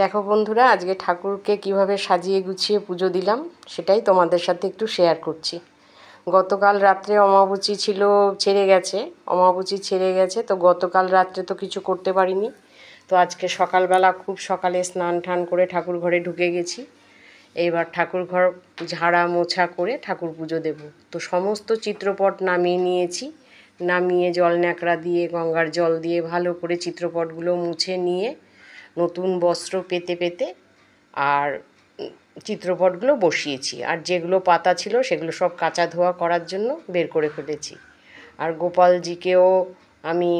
দেখো বন্ধুরা আজকে ঠাকুরকে কিভাবে সাজিয়ে গুছিয়ে পুজো দিলাম সেটাই তোমাদের সাথে একটু শেয়ার করছি গতকাল রাত্রে অমাবুচি ছিল ছেড়ে গেছে অমাবুচি ছেড়ে গেছে তো গতকাল রাত্রে তো কিছু করতে পারিনি তো আজকে সকালবেলা খুব সকালে স্নান টান করে ঠাকুর ঘরে ঢুকে গেছি এইবার ঠাকুর ঘর ঝাড়া মোছা করে ঠাকুর পুজো দেব তো সমস্ত চিত্রপট নামিয়ে নিয়েছি নামিয়ে জল ন্যাকড়া দিয়ে গঙ্গার জল দিয়ে ভালো করে চিত্রপটগুলো মুছে নিয়ে নতুন বস্ত্র পেতে পেতে আর চিত্রপটগুলো বসিয়েছি আর যেগুলো পাতা ছিল সেগুলো সব কাঁচা ধোয়া করার জন্য বের করে ফেলেছি আর গোপালজিকেও আমি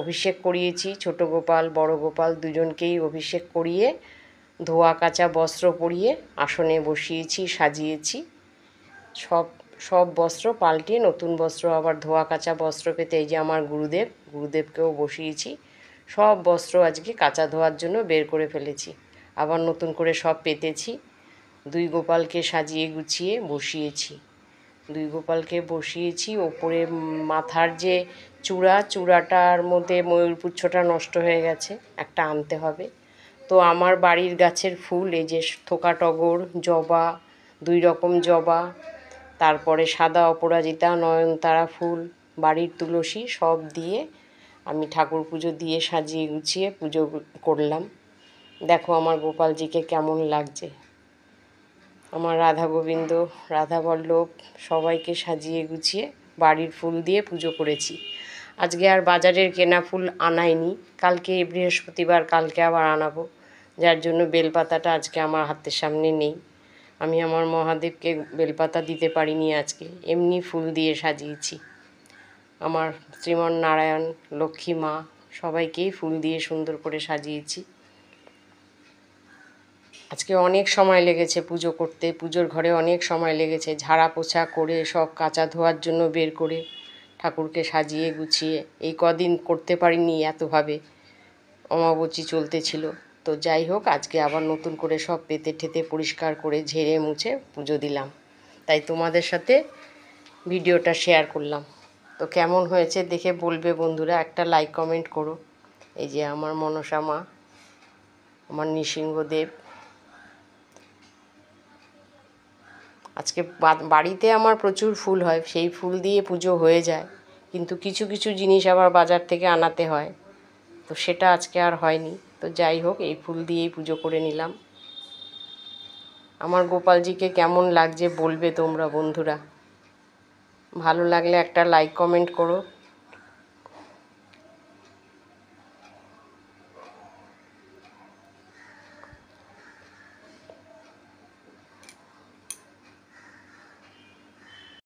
অভিষেক করিয়েছি ছোট গোপাল বড় গোপাল দুজনকেই অভিষেক করিয়ে ধোয়া কাঁচা বস্ত্র পরিয়ে আসনে বসিয়েছি সাজিয়েছি সব সব বস্ত্র পাল্টিয়ে নতুন বস্ত্র আবার ধোয়া কাঁচা বস্ত্র পেতে এই যে আমার গুরুদেব গুরুদেবকেও বসিয়েছি সব বস্ত্র আজকে কাঁচা ধোয়ার জন্য বের করে ফেলেছি আবার নতুন করে সব পেতেছি দুই গোপালকে সাজিয়ে গুছিয়ে বসিয়েছি দুই গোপালকে বসিয়েছি ওপরে মাথার যে চূড়া চূড়াটার মধ্যে ময়ূরপুচ্ছটা নষ্ট হয়ে গেছে একটা আনতে হবে তো আমার বাড়ির গাছের ফুল এই যে থোকা টগর জবা দুই রকম জবা তারপরে সাদা অপরাজিতা নয়নতারা ফুল বাড়ির তুলসী সব দিয়ে আমি ঠাকুর পুজো দিয়ে সাজিয়ে গুছিয়ে পুজো করলাম দেখো আমার গোপালজিকে কেমন লাগছে আমার রাধা গোবিন্দ রাধা বল্লভ সবাইকে সাজিয়ে গুছিয়ে বাড়ির ফুল দিয়ে পুজো করেছি আজকে আর বাজারের কেনা ফুল আনাইনি কালকে বৃহস্পতিবার কালকে আবার আনাবো যার জন্য বেলপাতাটা আজকে আমার হাতের সামনে নেই আমি আমার মহাদেবকে বেলপাতা দিতে পারিনি আজকে এমনি ফুল দিয়ে সাজিয়েছি আমার শ্রীমন নারায়ণ লক্ষ্মী মা সবাইকেই ফুল দিয়ে সুন্দর করে সাজিয়েছি আজকে অনেক সময় লেগেছে পুজো করতে পুজোর ঘরে অনেক সময় লেগেছে ঝাড়া পোছা করে সব কাঁচা ধোয়ার জন্য বের করে ঠাকুরকে সাজিয়ে গুছিয়ে এই কদিন করতে পারিনি এতভাবে অমাবচি চলতেছিল তো যাই হোক আজকে আবার নতুন করে সব পেতে ঠেতে পরিষ্কার করে ঝেড়ে মুছে পুজো দিলাম তাই তোমাদের সাথে ভিডিওটা শেয়ার করলাম তো কেমন হয়েছে দেখে বলবে বন্ধুরা একটা লাইক কমেন্ট করো এই যে আমার মনসা মা আমার নৃসিংহদেব আজকে বাড়িতে আমার প্রচুর ফুল হয় সেই ফুল দিয়ে পুজো হয়ে যায় কিন্তু কিছু কিছু জিনিস আবার বাজার থেকে আনাতে হয় তো সেটা আজকে আর হয়নি তো যাই হোক এই ফুল দিয়েই পুজো করে নিলাম আমার গোপালজিকে কেমন লাগছে বলবে তোমরা বন্ধুরা ভালো লাগলে একটা লাইক কমেন্ট করো